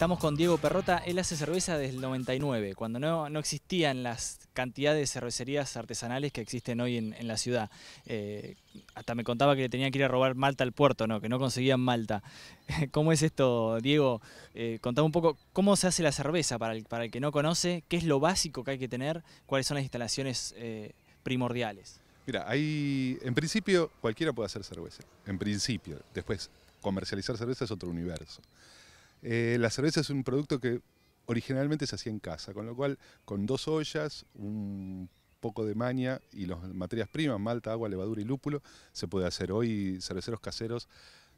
Estamos con Diego Perrota, él hace cerveza desde el 99, cuando no, existían las cantidades de cervecerías artesanales que existen hoy en, la ciudad. Eh, hasta me contaba que le tenían que ir a robar Malta al puerto, ¿no? que no conseguían Malta. ¿Cómo es esto, Diego? Eh, contame un poco cómo se hace la cerveza para el, que no conoce, qué es lo básico que hay que tener, cuáles son las instalaciones eh, primordiales. Mira, hay, en principio cualquiera puede hacer cerveza, en principio. Después, comercializar cerveza es otro universo. Eh, la cerveza es un producto que originalmente se hacía en casa, con lo cual con dos ollas, un poco de maña y las materias primas, malta, agua, levadura y lúpulo, se puede hacer. Hoy cerveceros caseros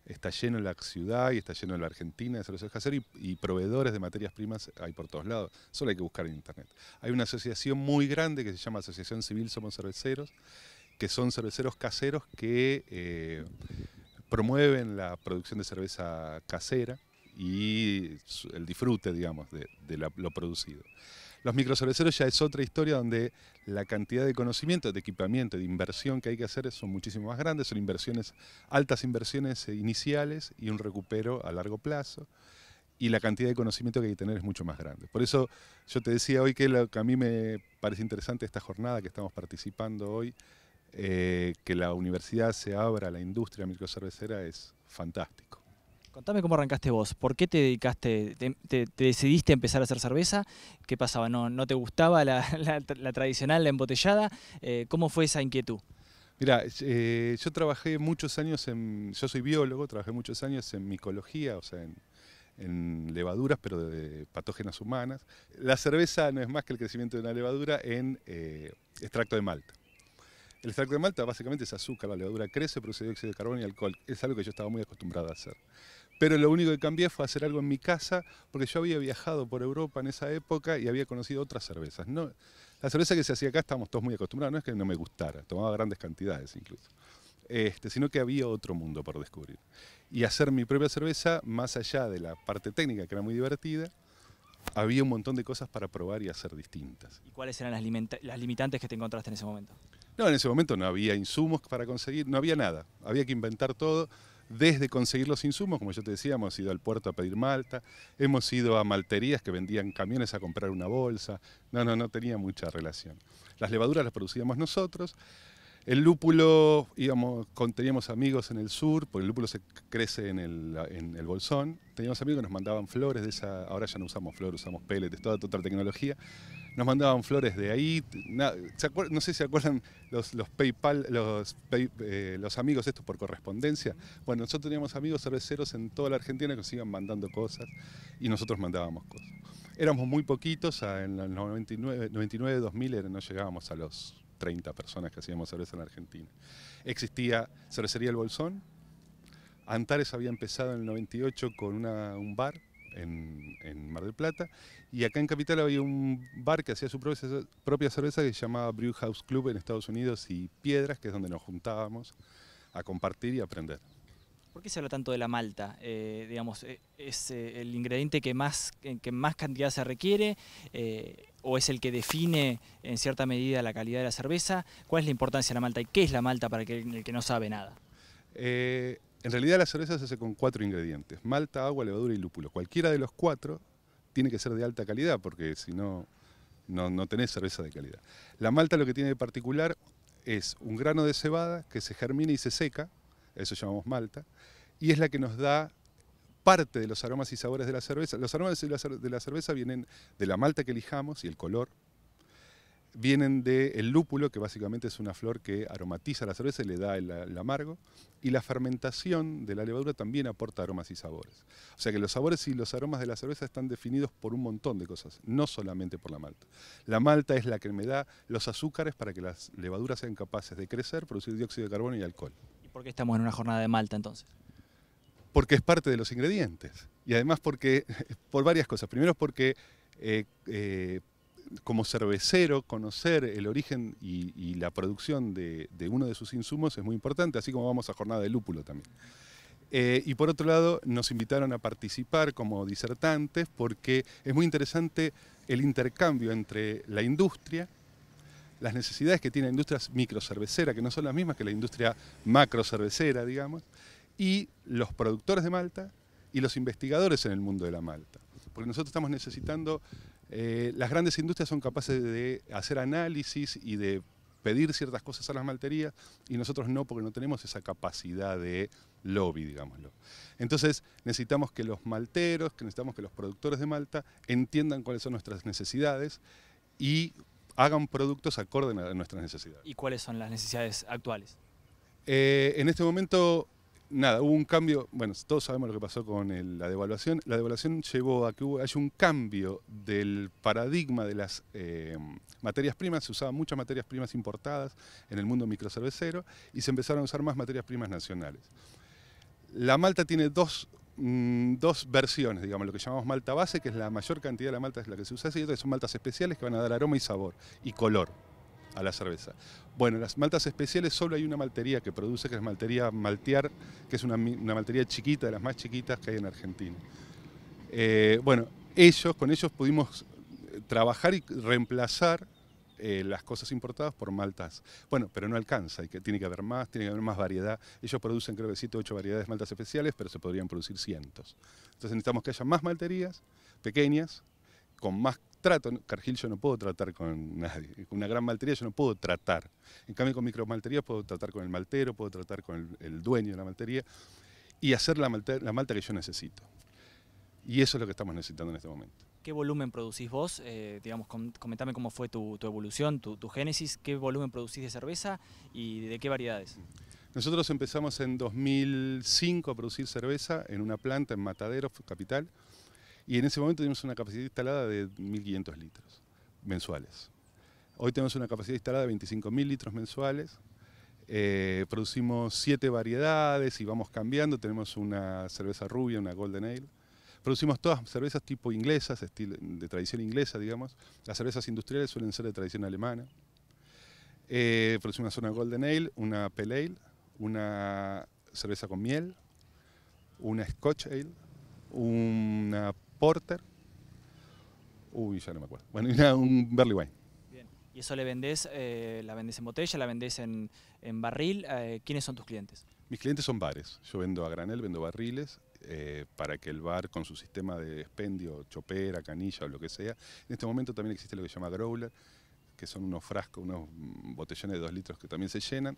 está lleno en la ciudad y está lleno en la Argentina de cerveceros caseros y, proveedores de materias primas hay por todos lados. Solo hay que buscar en internet. Hay una asociación muy grande que se llama Asociación Civil Somos Cerveceros, que son cerveceros caseros que eh, promueven la producción de cerveza casera y el disfrute, digamos, de, lo producido. Los microcerveceros ya es otra historia donde la cantidad de conocimiento, de equipamiento, de inversión que hay que hacer son muchísimo más grandes, son inversiones, altas inversiones eh, iniciales y un recupero a largo plazo. Y la cantidad de conocimiento que hay que tener es mucho más grande. Por eso yo te decía hoy que que a mí me parece interesante esta jornada que estamos participando hoy, eh, que la universidad se abra a la industria microcervecera es fantástico. Contame cómo arrancaste vos, ¿por qué te dedicaste, te, decidiste empezar a hacer cerveza? ¿Qué pasaba? ¿No, te gustaba la, tradicional, la embotellada? Eh, ¿Cómo fue esa inquietud? Mira, eh, yo trabajé muchos años en, yo soy biólogo, trabajé muchos años en micología, o sea, en, levaduras, pero de patógenas humanas. La cerveza no es más que el crecimiento de una levadura en eh, extracto de malta. El extracto de malta básicamente es azúcar, la levadura crece, produce dióxido de carbono y alcohol. Es algo que yo estaba muy acostumbrado a hacer pero lo único que cambié fue hacer algo en mi casa, porque yo había viajado por Europa en esa época y había conocido otras cervezas. No, la cerveza que se hacía acá estábamos todos muy acostumbrados, no es que no me gustara, tomaba grandes cantidades incluso, este, sino que había otro mundo por descubrir. Y hacer mi propia cerveza, más allá de la parte técnica que era muy divertida, había un montón de cosas para probar y hacer distintas. ¿Y cuáles eran las, las limitantes que te encontraste en ese momento? No, en ese momento no había insumos para conseguir, no había nada, había que inventar todo desde conseguir los insumos, como yo te decía, hemos ido al puerto a pedir malta, hemos ido a malterías que vendían camiones a comprar una bolsa, no, no, no tenía mucha relación. Las levaduras las producíamos nosotros, el lúpulo, íbamos, teníamos amigos en el sur, porque el lúpulo se crece en el, bolsón, teníamos amigos que nos mandaban flores de esa, ahora ya no usamos flores, usamos pellets, toda otra tecnología, nos mandaban flores de ahí. no sé si se acuerdan los, PayPal, los, eh, los amigos estos por correspondencia. Bueno, nosotros teníamos amigos cerveceros en toda la Argentina que nos iban mandando cosas y nosotros mandábamos cosas. Éramos muy poquitos, en el 99, 99 2000 no llegábamos a los 30 personas que hacíamos cerveza en la Argentina. Existía Cervecería El Bolsón, Antares había empezado en el 98 con una, un bar en, Mar del Plata. Y acá en Capital había un bar que hacía su propia, cerveza que se llamaba Brew House Club en Estados Unidos y Piedras, que es donde nos juntábamos a compartir y aprender. ¿Por qué se habla tanto de la malta? Eh, digamos, eh, ¿Es eh, el ingrediente que más, que más cantidad se requiere o es el que define en cierta medida la calidad de la cerveza? ¿Cuál es la importancia de la malta y qué es la malta para el que, no sabe nada? Eh, en realidad la cerveza se hace con cuatro ingredientes, malta, agua, levadura y lúpulo. Cualquiera de los cuatro tiene que ser de alta calidad, porque si no, no tenés cerveza de calidad. La malta lo que tiene de particular es un grano de cebada que se germina y se seca, eso llamamos malta, y es la que nos da parte de los aromas y sabores de la cerveza. Los aromas de la, cerveza vienen de la malta que elijamos y el color, vienen del lúpulo, que básicamente es una flor que aromatiza la cerveza y le da el, amargo, y la fermentación de la levadura también aporta aromas y sabores. O sea que los sabores y los aromas de la cerveza están definidos por un montón de cosas, no solamente por la malta. La malta es la que me da los azúcares para que las levaduras sean capaces de crecer, producir dióxido de carbono y alcohol. ¿Y por qué estamos en una jornada de malta entonces? Porque es parte de los ingredientes. Y además porque, por varias cosas. Primero porque eh, eh, como cervecero, conocer el origen y, la producción de, uno de sus insumos es muy importante, así como vamos a Jornada de Lúpulo también. Eh, y por otro lado, nos invitaron a participar como disertantes porque es muy interesante el intercambio entre la industria, las necesidades que tiene la industria microcervecera, que no son las mismas que la industria macrocervecera, digamos, y los productores de Malta y los investigadores en el mundo de la Malta. Porque nosotros estamos necesitando eh, las grandes industrias son capaces de hacer análisis y de pedir ciertas cosas a las malterías y nosotros no porque no tenemos esa capacidad de lobby, digámoslo. Entonces necesitamos que los malteros, que necesitamos que los productores de Malta entiendan cuáles son nuestras necesidades y hagan productos acorde a nuestras necesidades. ¿Y cuáles son las necesidades actuales? Eh, en este momento nada, hubo un cambio, bueno, todos sabemos lo que pasó con la devaluación. La devaluación llevó a que haya un cambio del paradigma de las eh, materias primas. Se usaban muchas materias primas importadas en el mundo microcervecero y se empezaron a usar más materias primas nacionales. La malta tiene dos, mm, dos versiones, digamos, lo que llamamos malta base, que es la mayor cantidad de la malta es la que se usa, y otras son maltas especiales que van a dar aroma y sabor y color a la cerveza. Bueno, las maltas especiales solo hay una maltería que produce, que es Maltería Maltear, que es una, maltería chiquita, de las más chiquitas que hay en Argentina. Eh, bueno, ellos, con ellos pudimos eh, trabajar y reemplazar eh, las cosas importadas por maltas. Bueno, pero no alcanza, y que, tiene que haber más, tiene que haber más variedad. Ellos producen creo que 7 8 variedades de maltas especiales, pero se podrían producir cientos. Entonces necesitamos que haya más malterías pequeñas, con más trato, Cargill yo no puedo tratar con nadie, con una gran maltería yo no puedo tratar. En cambio con micromalterías puedo tratar con el maltero, puedo tratar con el, dueño de la maltería y hacer la, malta, la malta que yo necesito. Y eso es lo que estamos necesitando en este momento. ¿Qué volumen producís vos? Eh, digamos, comentame cómo fue tu, tu evolución, tu, tu, génesis, qué volumen producís de cerveza y de qué variedades. Nosotros empezamos en 2005 a producir cerveza en una planta en Matadero, capital. Y en ese momento teníamos una capacidad instalada de 1.500 litros mensuales. Hoy tenemos una capacidad instalada de 25.000 litros mensuales. Eh, producimos siete variedades y vamos cambiando. Tenemos una cerveza rubia, una Golden Ale. Producimos todas cervezas tipo inglesas, de tradición inglesa, digamos. Las cervezas industriales suelen ser de tradición alemana. Eh, producimos una Golden Ale, una Pale Ale, una cerveza con miel, una Scotch Ale, una Porter. Uy, ya no me acuerdo. Bueno, era un Berly Wine. Bien. ¿Y eso le vendés, eh, la vendés en botella, la vendés en, barril? Eh, ¿Quiénes son tus clientes? Mis clientes son bares. Yo vendo a granel, vendo barriles, eh, para que el bar con su sistema de expendio, chopera, canilla o lo que sea. En este momento también existe lo que se llama growler, que son unos frascos, unos botellones de dos litros que también se llenan.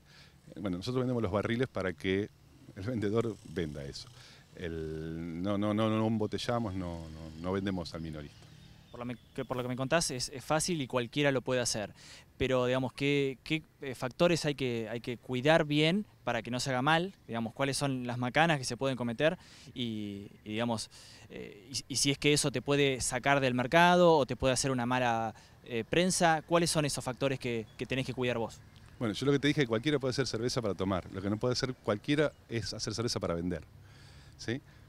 Bueno, nosotros vendemos los barriles para que el vendedor venda eso el, no, no, no, no embotellamos, no, vendemos al minorista. Por lo, que, me contás, es, fácil y cualquiera lo puede hacer. Pero, digamos, ¿qué, eh, factores hay que, hay que cuidar bien para que no se haga mal? Digamos, ¿cuáles son las macanas que se pueden cometer? Y, digamos, eh, y, si es que eso te puede sacar del mercado o te puede hacer una mala eh, prensa, ¿cuáles son esos factores que, que tenés que cuidar vos? Bueno, yo lo que te dije, cualquiera puede hacer cerveza para tomar. Lo que no puede hacer cualquiera es hacer cerveza para vender.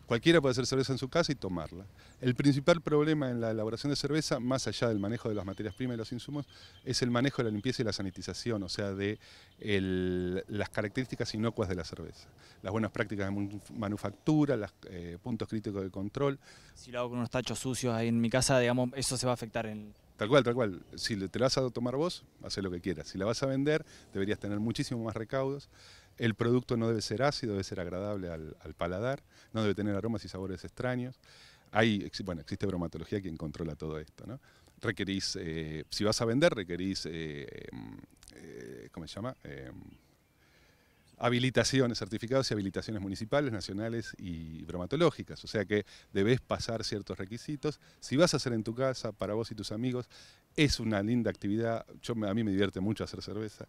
Cualquiera puede hacer cerveza en su casa y tomarla. El principal problema en la elaboración de cerveza, más allá del manejo de las materias primas y los insumos, es el manejo de la limpieza y la sanitización, o sea, de las características inocuas de la cerveza. Las buenas prácticas de manufactura, los eh, puntos críticos de control. Si lo hago con unos tachos sucios ahí en mi casa, digamos, eso se va a afectar en... Tal cual, tal cual. Si te la vas a tomar vos, haces lo que quieras. Si la vas a vender, deberías tener muchísimo más recaudos. El producto no debe ser ácido, debe ser agradable al, paladar, no debe tener aromas y sabores extraños. Hay, bueno, existe bromatología quien controla todo esto, ¿no? Requerís, eh, si vas a vender, requerís, eh, mm, eh, ¿cómo se llama? habilitaciones, certificados y habilitaciones municipales, nacionales y bromatológicas. O sea que debes pasar ciertos requisitos. Si vas a hacer en tu casa, para vos y tus amigos, es una linda actividad. Yo, a mí me divierte mucho hacer cerveza.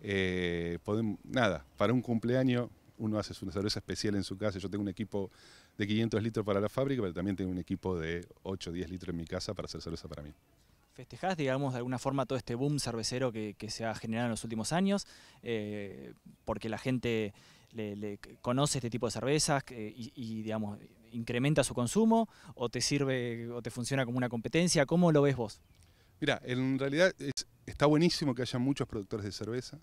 Eh, podemos, nada, para un cumpleaños uno hace una cerveza especial en su casa. Yo tengo un equipo de 500 litros para la fábrica, pero también tengo un equipo de 8 o 10 litros en mi casa para hacer cerveza para mí. ¿Festejás, digamos, de alguna forma todo este boom cervecero que, se ha generado en los últimos años? Eh, porque la gente conoce este tipo de cervezas eh, y, y, digamos, incrementa su consumo o te sirve o te funciona como una competencia. ¿Cómo lo ves vos? Mira, en realidad es, está buenísimo que haya muchos productores de cerveza,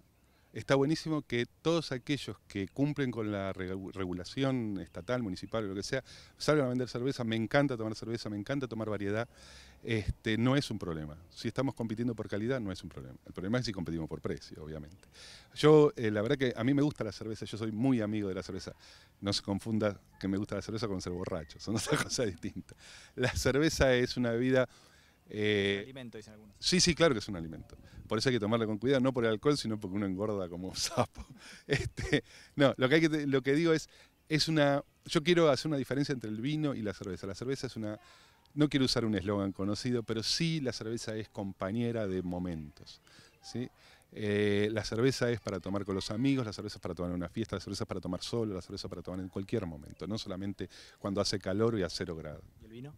está buenísimo que todos aquellos que cumplen con la regulación estatal, municipal, o lo que sea, salgan a vender cerveza, me encanta tomar cerveza, me encanta tomar variedad, este, no es un problema. Si estamos compitiendo por calidad, no es un problema. El problema es si competimos por precio, obviamente. Yo, eh, la verdad que a mí me gusta la cerveza, yo soy muy amigo de la cerveza. No se confunda que me gusta la cerveza con ser borracho, son dos cosas distintas. La cerveza es una bebida eh, alimento, dicen algunos. Sí, sí, claro que es un alimento. Por eso hay que tomarlo con cuidado, no por el alcohol, sino porque uno engorda como un sapo. Este, no, lo que, hay lo que digo es, es una. Yo quiero hacer una diferencia entre el vino y la cerveza. La cerveza es una. No quiero usar un eslogan conocido, pero sí la cerveza es compañera de momentos. ¿sí? Eh, la cerveza es para tomar con los amigos, la cerveza es para tomar en una fiesta, la cerveza es para tomar solo, la cerveza es para tomar en cualquier momento, no solamente cuando hace calor y a cero grado. ¿Y el vino?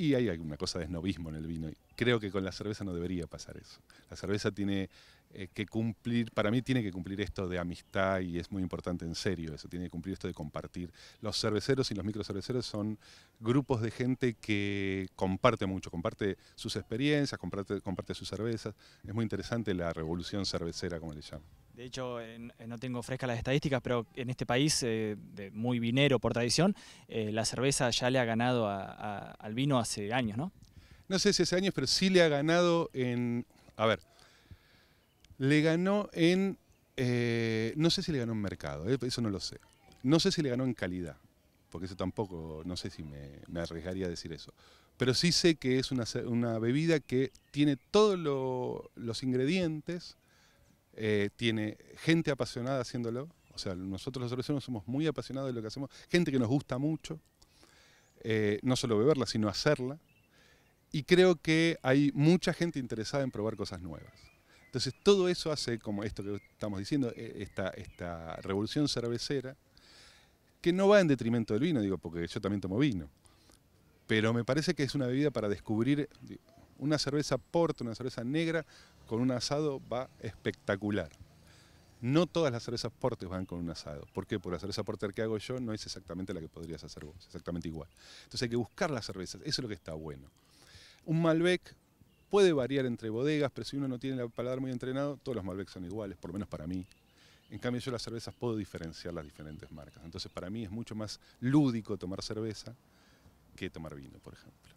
Y hay alguna cosa de esnovismo en el vino. Creo que con la cerveza no debería pasar eso. La cerveza tiene eh, que cumplir, para mí tiene que cumplir esto de amistad y es muy importante en serio eso, tiene que cumplir esto de compartir. Los cerveceros y los microcerveceros son grupos de gente que comparte mucho, comparte sus experiencias, comparte, comparte sus cervezas. Es muy interesante la revolución cervecera, como le llaman. De hecho, eh, no tengo fresca las estadísticas, pero en este país, eh, de muy vinero por tradición, eh, la cerveza ya le ha ganado al vino hace años, ¿no? No sé si hace años, pero sí le ha ganado en... A ver, le ganó en... no sé si le ganó en mercado, eso no lo sé. No sé si le ganó en calidad, porque eso tampoco, no sé si me, arriesgaría a decir eso. Pero sí sé que es una, bebida que tiene todos los ingredientes eh, tiene gente apasionada haciéndolo, o sea, nosotros los cerveceros somos muy apasionados de lo que hacemos, gente que nos gusta mucho, eh, no solo beberla, sino hacerla, y creo que hay mucha gente interesada en probar cosas nuevas. Entonces todo eso hace, como esto que estamos diciendo, e, esta, esta revolución cervecera, que no va en detrimento del vino, digo, porque yo también tomo vino, pero me parece que es una bebida para descubrir, una cerveza porta, una cerveza negra, con un asado va espectacular. No todas las cervezas portes van con un asado. ¿Por qué? Porque la cerveza porter que hago yo no es exactamente la que podrías hacer vos, exactamente igual. Entonces hay que buscar las cervezas, eso es lo que está bueno. Un Malbec puede variar entre bodegas, pero si uno no tiene la paladar muy entrenado, todos los Malbecs son iguales, por lo menos para mí. En cambio, yo las cervezas puedo diferenciar las diferentes marcas. Entonces, para mí es mucho más lúdico tomar cerveza que tomar vino, por ejemplo.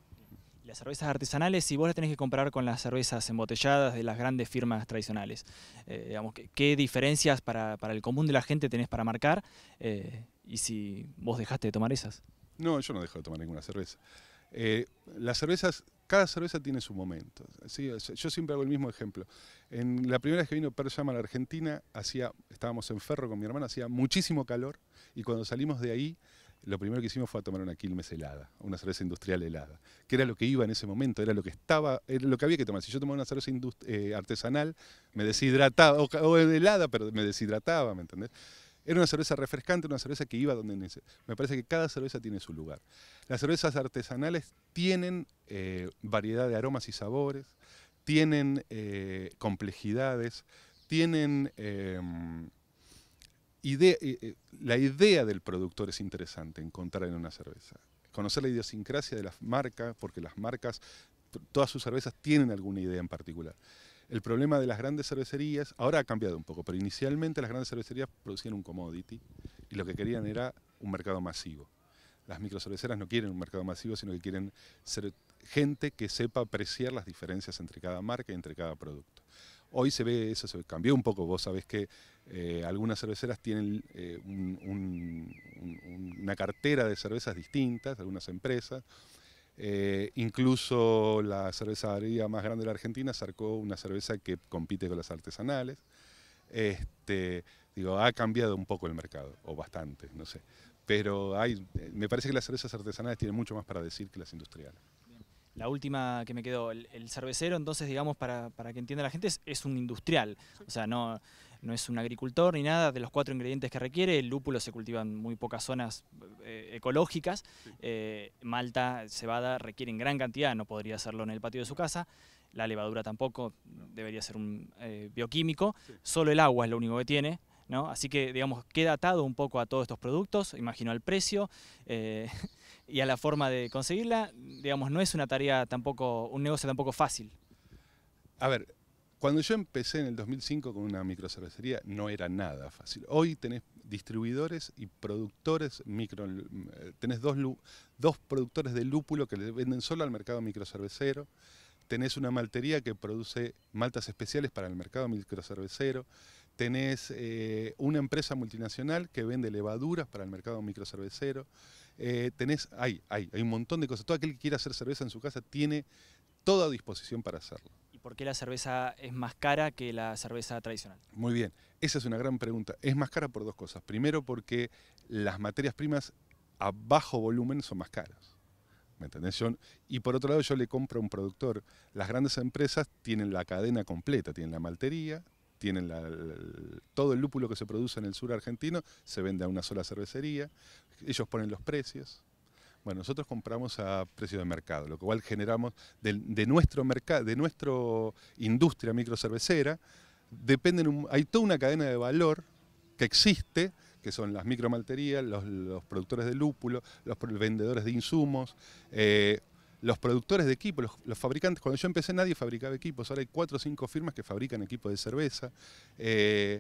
Las cervezas artesanales, si vos las tenés que comparar con las cervezas embotelladas de las grandes firmas tradicionales, eh, digamos, ¿qué, diferencias para, el común de la gente tenés para marcar? Eh, y si vos dejaste de tomar esas. No, yo no dejo de tomar ninguna cerveza. Eh, las cervezas, cada cerveza tiene su momento. ¿sí? Yo siempre hago el mismo ejemplo. En la primera vez que vino Per a la Argentina, hacía, estábamos en Ferro con mi hermana, hacía muchísimo calor y cuando salimos de ahí lo primero que hicimos fue tomar una Quilmes helada, una cerveza industrial helada, que era lo que iba en ese momento, era lo que estaba, lo que había que tomar. Si yo tomaba una cerveza eh, artesanal, me deshidrataba, o, helada, pero me deshidrataba, ¿me entendés? Era una cerveza refrescante, una cerveza que iba donde Me parece que cada cerveza tiene su lugar. Las cervezas artesanales tienen eh, variedad de aromas y sabores, tienen eh, complejidades, tienen em, eh, eh, la idea del productor es interesante encontrar en una cerveza. Conocer la idiosincrasia de las marcas, porque las marcas, todas sus cervezas tienen alguna idea en particular. El problema de las grandes cervecerías, ahora ha cambiado un poco, pero inicialmente las grandes cervecerías producían un commodity y lo que querían era un mercado masivo. Las microcerveceras no quieren un mercado masivo, sino que quieren ser gente que sepa apreciar las diferencias entre cada marca y entre cada producto. Hoy se ve eso, se cambió un poco. Vos sabés que eh, algunas cerveceras tienen eh, una cartera de cervezas distintas, algunas empresas. Eh, incluso la cervecería más grande de la Argentina sacó una cerveza que compite con las artesanales. Este, digo, ha cambiado un poco el mercado, o bastante, no sé. Pero me parece que las cervezas artesanales tienen mucho más para decir que las industriales. La última que me quedó, el, cervecero, entonces, digamos, para, que entienda la gente, es, un industrial. O sea, no, no es un agricultor ni nada, de los cuatro ingredientes que requiere, el lúpulo se cultiva en muy pocas zonas eh, ecológicas, eh, malta, cebada requieren gran cantidad, no podría hacerlo en el patio de su casa, la levadura tampoco, debería ser un eh, bioquímico, solo el agua es lo único que tiene. ¿no? Así que, digamos, queda atado un poco a todos estos productos, imagino el precio y a la forma de conseguirla, digamos, no es una tarea tampoco, un negocio tampoco fácil. A ver, cuando yo empecé en el 2005 con una microcervecería no era nada fácil. Hoy tenés distribuidores y productores micro, tenés dos, dos productores de lúpulo que le venden solo al mercado microcervecero, tenés una maltería que produce maltas especiales para el mercado microcervecero, tenés eh, una empresa multinacional que vende levaduras para el mercado microcervecero, eh, tenés, hay, hay, un montón de cosas. Todo aquel que quiera hacer cerveza en su casa tiene toda disposición para hacerlo. ¿Y por qué la cerveza es más cara que la cerveza tradicional? Muy bien, esa es una gran pregunta. Es más cara por dos cosas. Primero porque las materias primas a bajo volumen son más caras. ¿Me y por otro lado yo le compro a un productor. Las grandes empresas tienen la cadena completa, tienen la maltería, tienen todo el lúpulo que se produce en el sur argentino, se vende a una sola cervecería ellos ponen los precios. Bueno, nosotros compramos a precio de mercado, lo cual generamos de, nuestro mercado, de nuestra industria microcervecera, dependen hay toda una cadena de valor que existe, que son las micromalterías, los, productores de lúpulo, los vendedores de insumos, eh, los productores de equipos, los, fabricantes. Cuando yo empecé nadie fabricaba equipos, ahora hay cuatro o cinco firmas que fabrican equipos de cerveza. Eh,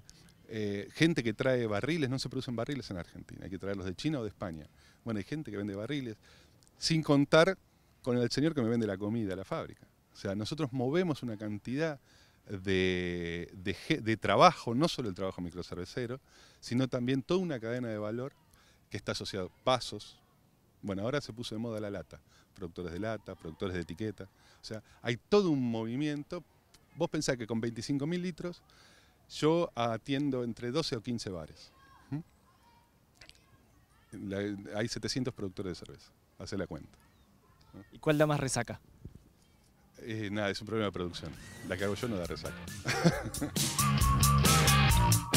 eh, gente que trae barriles, no se producen barriles en Argentina, hay que traerlos de China o de España. Bueno, hay gente que vende barriles, sin contar con el señor que me vende la comida, la fábrica. O sea, nosotros movemos una cantidad de, trabajo, no solo el trabajo microcervecero, sino también toda una cadena de valor que está asociado pasos. Bueno, ahora se puso de moda la lata, productores de lata, productores de etiqueta. O sea, hay todo un movimiento. Vos pensás que con 25.000 litros yo atiendo entre 12 o 15 bares. hay 700 productores de cerveza, hace la cuenta. ¿Y cuál da más resaca? Eh, nada, es un problema de producción. La que hago yo no da resaca.